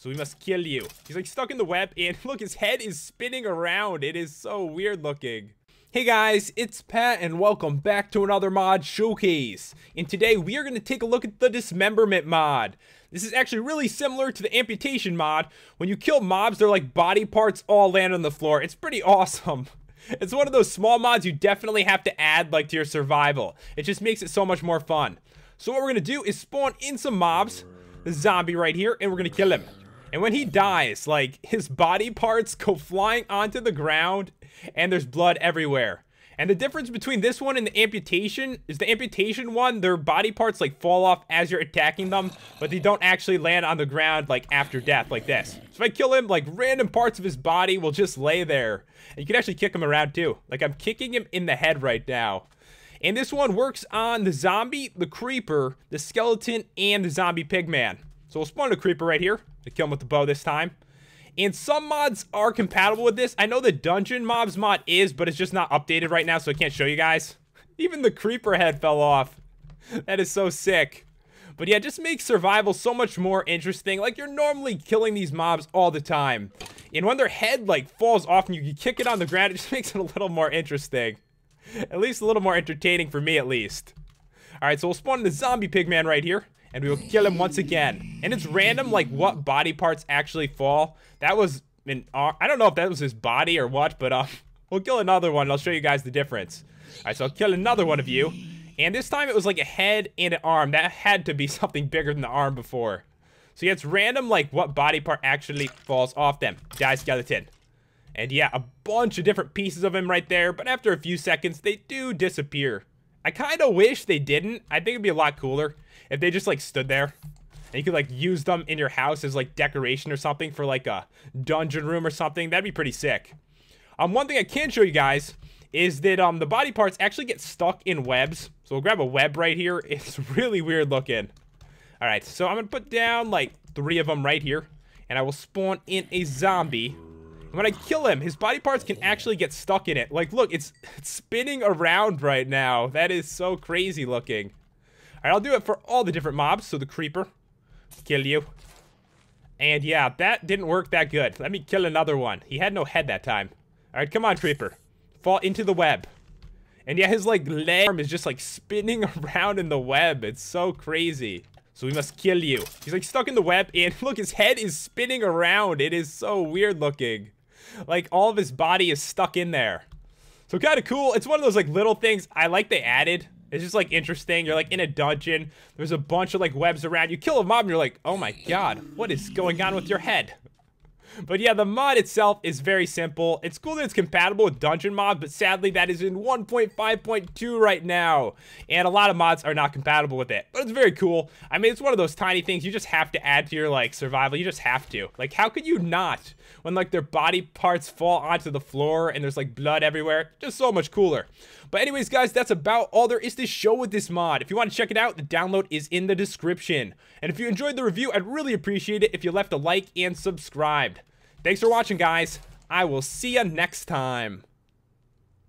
So we must kill you. He's like stuck in the web and look, his head is spinning around. It is so weird looking. Hey guys, it's Pat and welcome back to another mod showcase. And today we are going to take a look at the dismemberment mod. This is actually really similar to the amputation mod. When you kill mobs, they're like body parts all land on the floor. It's pretty awesome. It's one of those small mods you definitely have to add like to your survival. It just makes it so much more fun. So what we're going to do is spawn in some mobs, the zombie right here, and we're going to kill him. And when he dies, like his body parts go flying onto the ground and there's blood everywhere. And the difference between this one and the amputation is the amputation one, their body parts like fall off as you're attacking them, but they don't actually land on the ground like after death like this. So if I kill him, like random parts of his body will just lay there. And you can actually kick him around too. Like I'm kicking him in the head right now. And this one works on the zombie, the creeper, the skeleton, and the zombie pigman. So we'll spawn a creeper right here to kill him with the bow this time. And some mods are compatible with this. I know the Dungeon Mobs mod is, but it's just not updated right now, so I can't show you guys. Even the creeper head fell off. That is so sick. But yeah, just makes survival so much more interesting. Like, you're normally killing these mobs all the time. And when their head, like, falls off and you, you kick it on the ground, it just makes it a little more interesting. At least a little more entertaining for me, at least. Alright, so we'll spawn the zombie pigman right here and we will kill him once again. And it's random, like, what body parts actually fall. That was an I don't know if that was his body or what, but uh, we'll kill another one. I'll show you guys the difference. All right, so I'll kill another one of you. And this time it was like a head and an arm. That had to be something bigger than the arm before. So yeah, it's random, like, what body part actually falls off them. Die skeleton. And yeah, a bunch of different pieces of him right there, but after a few seconds, they do disappear. I kind of wish they didn't. I think it'd be a lot cooler if they just like stood there. And you could like use them in your house as like decoration or something for like a dungeon room or something. That'd be pretty sick. Um, one thing I can show you guys is that um the body parts actually get stuck in webs. So we'll grab a web right here. It's really weird looking. All right, so I'm gonna put down like three of them right here. And I will spawn in a zombie when I kill him, his body parts can actually get stuck in it. Like, look, it's, it's spinning around right now. That is so crazy looking. All right, I'll do it for all the different mobs. So the creeper, kill you. And yeah, that didn't work that good. Let me kill another one. He had no head that time. All right, come on, creeper. Fall into the web. And yeah, his like leg arm is just like spinning around in the web. It's so crazy. So we must kill you. He's like stuck in the web and look, his head is spinning around. It is so weird looking like all of his body is stuck in there. So kind of cool. It's one of those like little things I like they added. It's just like interesting. You're like in a dungeon. There's a bunch of like webs around. You kill a mob and you're like, oh my god, what is going on with your head? But yeah, the mod itself is very simple. It's cool that it's compatible with Dungeon Mod, but sadly that is in 1.5.2 right now. And a lot of mods are not compatible with it, but it's very cool. I mean, it's one of those tiny things you just have to add to your like survival. You just have to. Like, how could you not when like their body parts fall onto the floor and there's like blood everywhere? Just so much cooler. But anyways, guys, that's about all there is to show with this mod. If you want to check it out, the download is in the description. And if you enjoyed the review, I'd really appreciate it if you left a like and subscribed. Thanks for watching, guys. I will see you next time.